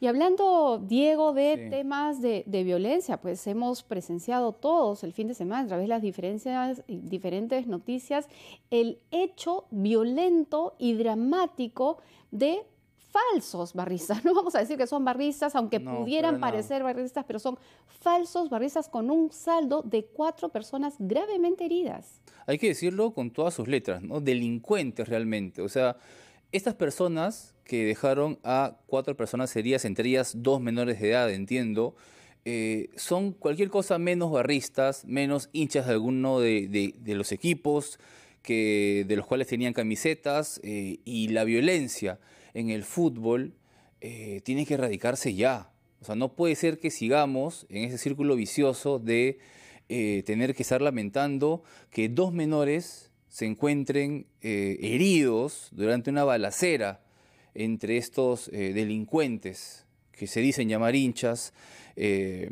Y hablando, Diego, de temas de, violencia, pues hemos presenciado todos el fin de semana, a través de las diferentes noticias, el hecho violento y dramático de falsos barristas. No vamos a decir que son barristas, aunque pudieran parecer barristas, pero son falsos barristas con un saldo de cuatro personas gravemente heridas. Hay que decirlo con todas sus letras, ¿no? Delincuentes realmente. O sea, estas personas que dejaron a cuatro personas heridas, entre ellas dos menores de edad, entiendo. Eh, son cualquier cosa menos barristas, menos hinchas de alguno de, los equipos que, de los cuales tenían camisetas eh, y la violencia en el fútbol eh, tiene que erradicarse ya. O sea, no puede ser que sigamos en ese círculo vicioso de tener que estar lamentando que dos menores se encuentren heridos durante una balacera entre estos eh, delincuentes que se dicen llamar hinchas, eh,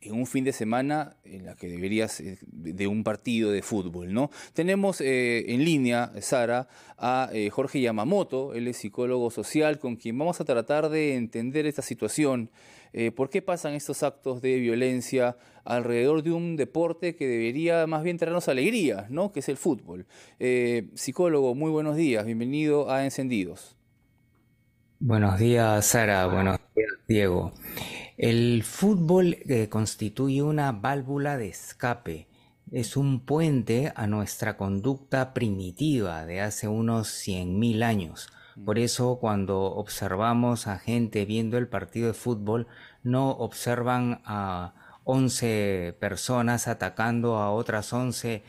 en un fin de semana en la que deberías eh, de un partido de fútbol, ¿no? Tenemos en línea, Sara, a Jorge Yamamoto, él es psicólogo social, con quien vamos a tratar de entender esta situación. ¿Por qué pasan estos actos de violencia alrededor de un deporte que debería más bien traernos alegría, ¿no? Que es el fútbol. psicólogo, muy buenos días, bienvenido a Encendidos. Buenos días, Sara. Buenos días, Diego. El fútbol eh, constituye una válvula de escape. Es un puente a nuestra conducta primitiva de hace unos 100.000 años. Por eso cuando observamos a gente viendo el partido de fútbol, no observan a 11 personas atacando a otras 11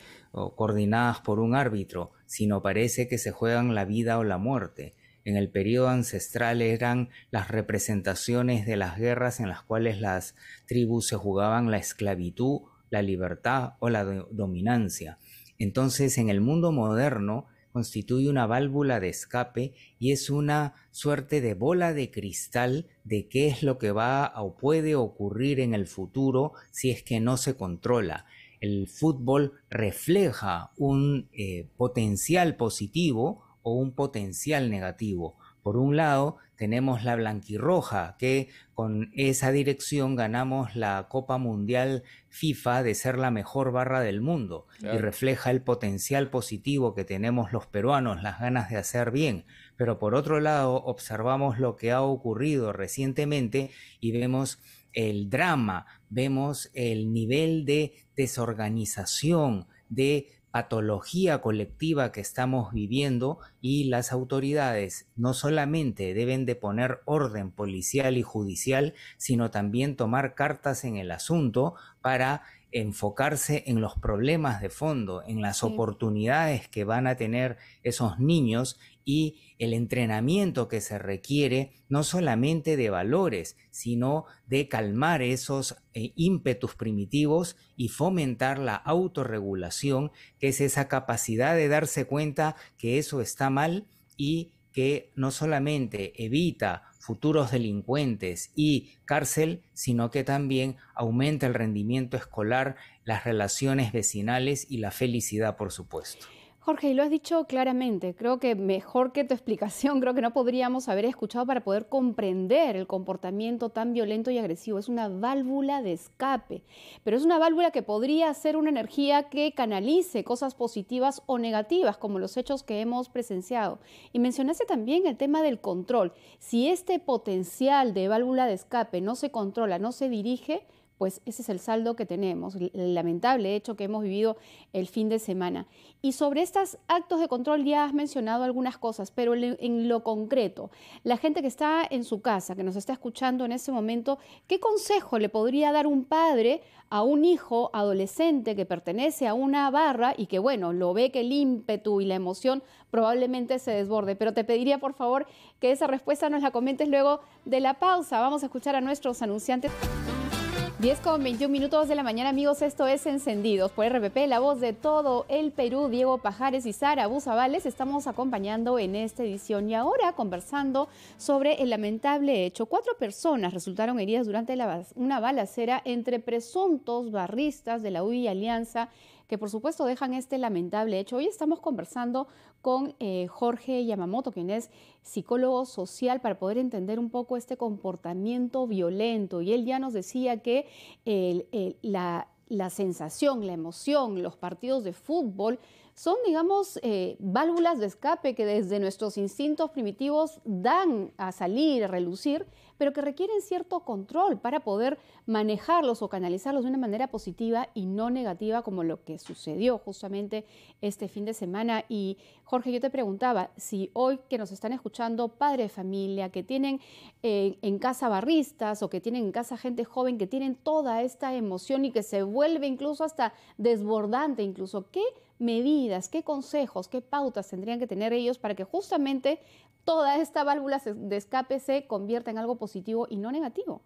coordinadas por un árbitro, sino parece que se juegan la vida o la muerte en el periodo ancestral eran las representaciones de las guerras en las cuales las tribus se jugaban la esclavitud, la libertad o la dominancia. Entonces, en el mundo moderno, constituye una válvula de escape y es una suerte de bola de cristal de qué es lo que va o puede ocurrir en el futuro si es que no se controla. El fútbol refleja un eh, potencial positivo, un potencial negativo. Por un lado, tenemos la blanquirroja, que con esa dirección ganamos la Copa Mundial FIFA de ser la mejor barra del mundo y refleja el potencial positivo que tenemos los peruanos, las ganas de hacer bien. Pero por otro lado, observamos lo que ha ocurrido recientemente y vemos el drama, vemos el nivel de desorganización, de patología colectiva que estamos viviendo y las autoridades no solamente deben de poner orden policial y judicial, sino también tomar cartas en el asunto para enfocarse en los problemas de fondo, en las oportunidades que van a tener esos niños y el entrenamiento que se requiere no solamente de valores, sino de calmar esos eh, ímpetus primitivos y fomentar la autorregulación, que es esa capacidad de darse cuenta que eso está mal y que no solamente evita futuros delincuentes y cárcel, sino que también aumenta el rendimiento escolar, las relaciones vecinales y la felicidad, por supuesto. Jorge, y lo has dicho claramente, creo que mejor que tu explicación, creo que no podríamos haber escuchado para poder comprender el comportamiento tan violento y agresivo. Es una válvula de escape, pero es una válvula que podría ser una energía que canalice cosas positivas o negativas, como los hechos que hemos presenciado. Y mencionaste también el tema del control. Si este potencial de válvula de escape no se controla, no se dirige, pues ese es el saldo que tenemos, el lamentable hecho que hemos vivido el fin de semana. Y sobre estos actos de control ya has mencionado algunas cosas, pero en lo concreto, la gente que está en su casa, que nos está escuchando en ese momento, ¿qué consejo le podría dar un padre a un hijo adolescente que pertenece a una barra y que, bueno, lo ve que el ímpetu y la emoción probablemente se desborde? Pero te pediría, por favor, que esa respuesta nos la comentes luego de la pausa. Vamos a escuchar a nuestros anunciantes. 10 con 21 minutos de la mañana, amigos. Esto es Encendidos por RPP, la voz de todo el Perú. Diego Pajares y Sara Buzabales estamos acompañando en esta edición y ahora conversando sobre el lamentable hecho. Cuatro personas resultaron heridas durante una balacera entre presuntos barristas de la UI Alianza que por supuesto dejan este lamentable hecho. Hoy estamos conversando con eh, Jorge Yamamoto, quien es psicólogo social, para poder entender un poco este comportamiento violento. Y él ya nos decía que la, sensación, la emoción, los partidos de fútbol son, digamos, eh, válvulas de escape que desde nuestros instintos primitivos dan a salir, a relucir pero que requieren cierto control para poder manejarlos o canalizarlos de una manera positiva y no negativa, como lo que sucedió justamente este fin de semana. Y Jorge, yo te preguntaba si hoy que nos están escuchando padres de familia, que tienen eh, en casa barristas o que tienen en casa gente joven, que tienen toda esta emoción y que se vuelve incluso hasta desbordante, incluso, ¿qué medidas, qué consejos, qué pautas tendrían que tener ellos para que justamente toda esta válvula de escape se convierta en algo positivo y no negativo?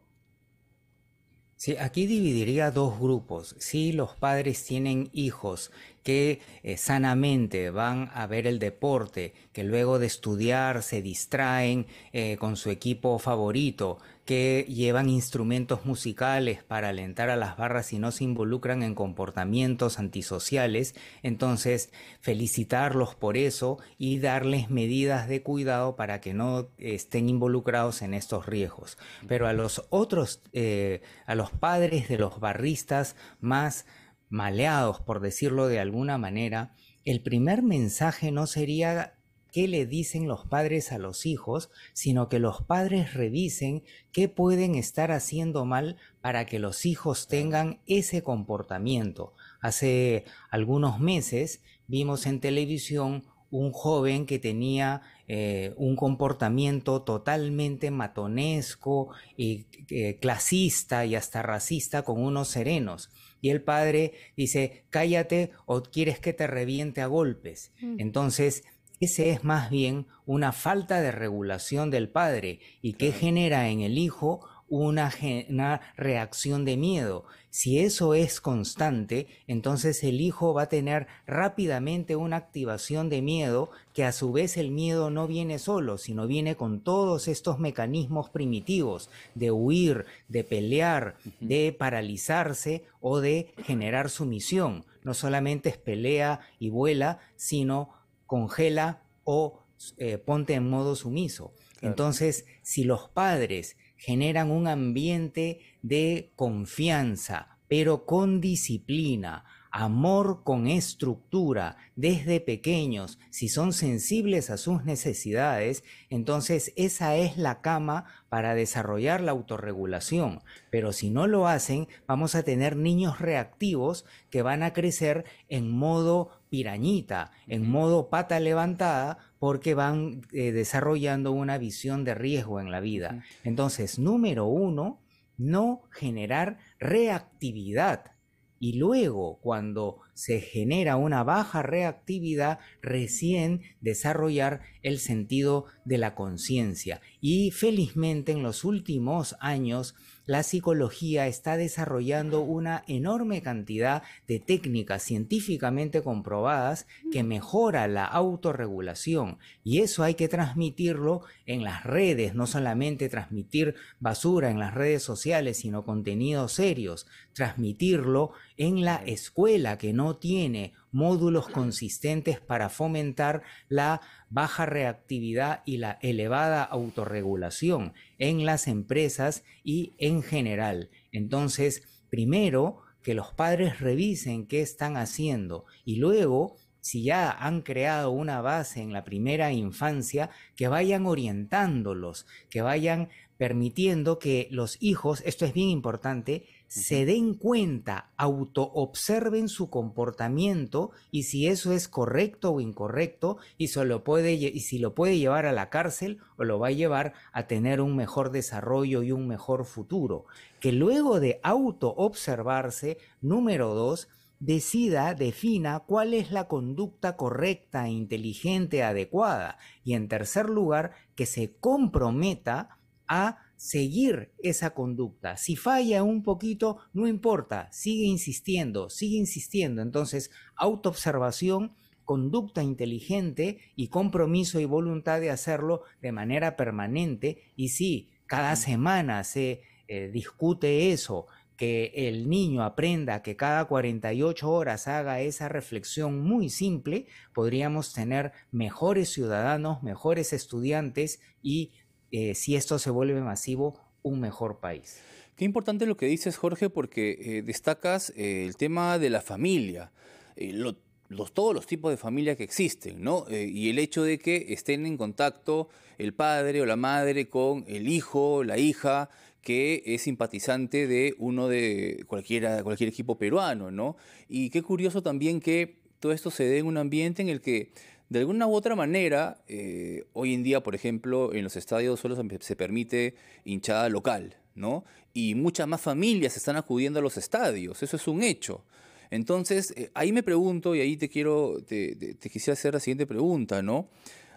Sí, aquí dividiría dos grupos. Si los padres tienen hijos que eh, sanamente van a ver el deporte, que luego de estudiar se distraen eh, con su equipo favorito, que llevan instrumentos musicales para alentar a las barras y no se involucran en comportamientos antisociales, entonces felicitarlos por eso y darles medidas de cuidado para que no estén involucrados en estos riesgos. Pero a los otros, eh, a los padres de los barristas más maleados, por decirlo de alguna manera, el primer mensaje no sería qué le dicen los padres a los hijos, sino que los padres revisen qué pueden estar haciendo mal para que los hijos tengan ese comportamiento. Hace algunos meses vimos en televisión un joven que tenía eh, un comportamiento totalmente matonesco, y, eh, clasista y hasta racista con unos serenos. Y el padre dice, cállate o quieres que te reviente a golpes. Mm. Entonces, ese es más bien una falta de regulación del padre y que genera en el hijo una, reacción de miedo. Si eso es constante, entonces el hijo va a tener rápidamente una activación de miedo, que a su vez el miedo no viene solo, sino viene con todos estos mecanismos primitivos de huir, de pelear, de paralizarse o de generar sumisión. No solamente es pelea y vuela, sino congela o eh, ponte en modo sumiso. Entonces, si los padres generan un ambiente de confianza, pero con disciplina, amor con estructura desde pequeños, si son sensibles a sus necesidades, entonces esa es la cama para desarrollar la autorregulación. Pero si no lo hacen, vamos a tener niños reactivos que van a crecer en modo pirañita, en modo pata levantada, porque van eh, desarrollando una visión de riesgo en la vida. Entonces, número uno, no generar reactividad y luego cuando se genera una baja reactividad, recién desarrollar el sentido de la conciencia. Y felizmente en los últimos años, la psicología está desarrollando una enorme cantidad de técnicas científicamente comprobadas que mm. mejora la autorregulación y eso hay que transmitirlo en las redes, no solamente transmitir basura en las redes sociales, sino contenidos serios, transmitirlo en la escuela que no tiene módulos consistentes para fomentar la baja reactividad y la elevada autorregulación en las empresas y en general. Entonces, primero, que los padres revisen qué están haciendo y luego si ya han creado una base en la primera infancia, que vayan orientándolos, que vayan permitiendo que los hijos, esto es bien importante, se den cuenta, autoobserven su comportamiento y si eso es correcto o incorrecto y, si lo puede llevar a la cárcel o lo va a llevar a tener un mejor desarrollo y un mejor futuro. Que luego de autoobservarse, número dos, decida, defina cuál es la conducta correcta, inteligente, adecuada. Y en tercer lugar, que se comprometa a seguir esa conducta. Si falla un poquito, no importa, sigue insistiendo, sigue insistiendo. Entonces, autoobservación, conducta inteligente y compromiso y voluntad de hacerlo de manera permanente. Y si cada semana se eh, discute eso, que el niño aprenda que cada 48 horas haga esa reflexión muy simple, podríamos tener mejores ciudadanos, mejores estudiantes y eh, si esto se vuelve masivo, un mejor país. Qué importante lo que dices, Jorge, porque eh, destacas eh, el tema de la familia. los, todos los tipos de familia que existen, ¿no? y el hecho de que estén en contacto el padre o la madre con el hijo, la hija, que es simpatizante de uno de cualquier equipo peruano, ¿no? Y qué curioso también que todo esto se dé en un ambiente en el que de alguna u otra manera, eh, hoy en día, por ejemplo, en los estadios solo se permite hinchada local, ¿no? Y muchas más familias están acudiendo a los estadios, eso es un hecho. Entonces, eh, ahí me pregunto, y ahí te quiero, te, quisiera hacer la siguiente pregunta, ¿no?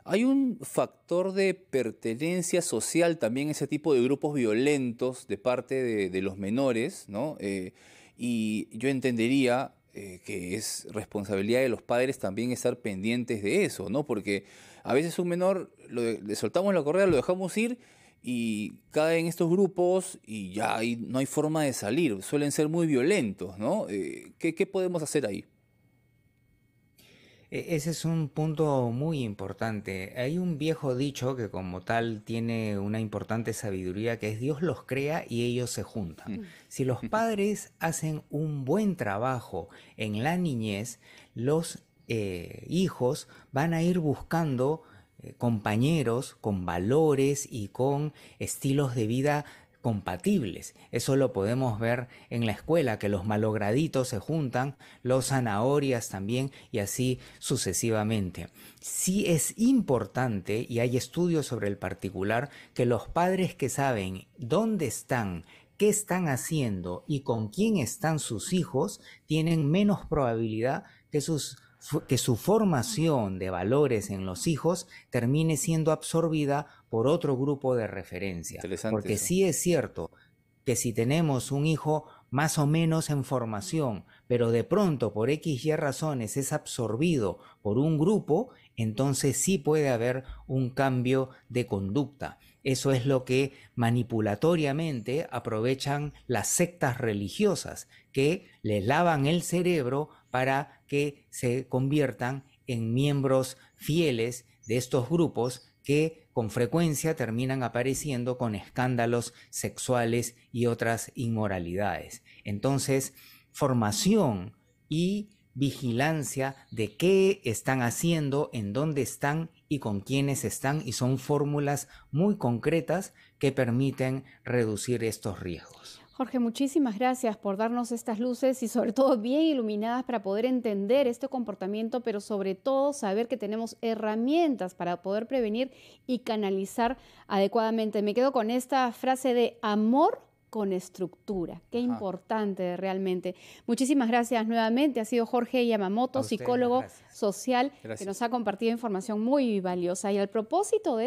Hay un factor de pertenencia social también ese tipo de grupos violentos de parte de, los menores, ¿no? Eh, y yo entendería eh, que es responsabilidad de los padres también estar pendientes de eso, ¿no? Porque a veces un menor le soltamos la correa, lo dejamos ir y cae en estos grupos y ya no hay forma de salir, suelen ser muy violentos, ¿no? Eh, ¿Qué podemos hacer ahí? E-, ese es un punto muy importante. Hay un viejo dicho que como tal tiene una importante sabiduría que es Dios los crea y ellos se juntan. Mm. Si los padres hacen un buen trabajo en la niñez, los eh, hijos van a ir buscando eh, compañeros con valores y con estilos de vida compatibles. Eso lo podemos ver en la escuela, que los malograditos se juntan, los zanahorias también y así sucesivamente. Sí es importante, y hay estudios sobre el particular, que los padres que saben dónde están, qué están haciendo y con quién están sus hijos, tienen menos probabilidad que sus que su formación de valores en los hijos termine siendo absorbida por otro grupo de referencia. Porque sí es cierto que si tenemos un hijo más o menos en formación, pero de pronto por X y razones es absorbido por un grupo, entonces sí puede haber un cambio de conducta. Eso es lo que manipulatoriamente aprovechan las sectas religiosas, que le lavan el cerebro para que se conviertan en miembros fieles de estos grupos que con frecuencia terminan apareciendo con escándalos sexuales y otras inmoralidades. Entonces, formación y vigilancia de qué están haciendo, en dónde están y con quiénes están, y son fórmulas muy concretas que permiten reducir estos riesgos. Jorge, muchísimas gracias por darnos estas luces y sobre todo bien iluminadas para poder entender este comportamiento, pero sobre todo saber que tenemos herramientas para poder prevenir y canalizar adecuadamente. Me quedo con esta frase de amor con estructura. Qué importante realmente. Muchísimas gracias nuevamente. Ha sido Jorge Yamamoto, psicólogo social, que nos ha compartido información muy valiosa. Y al propósito de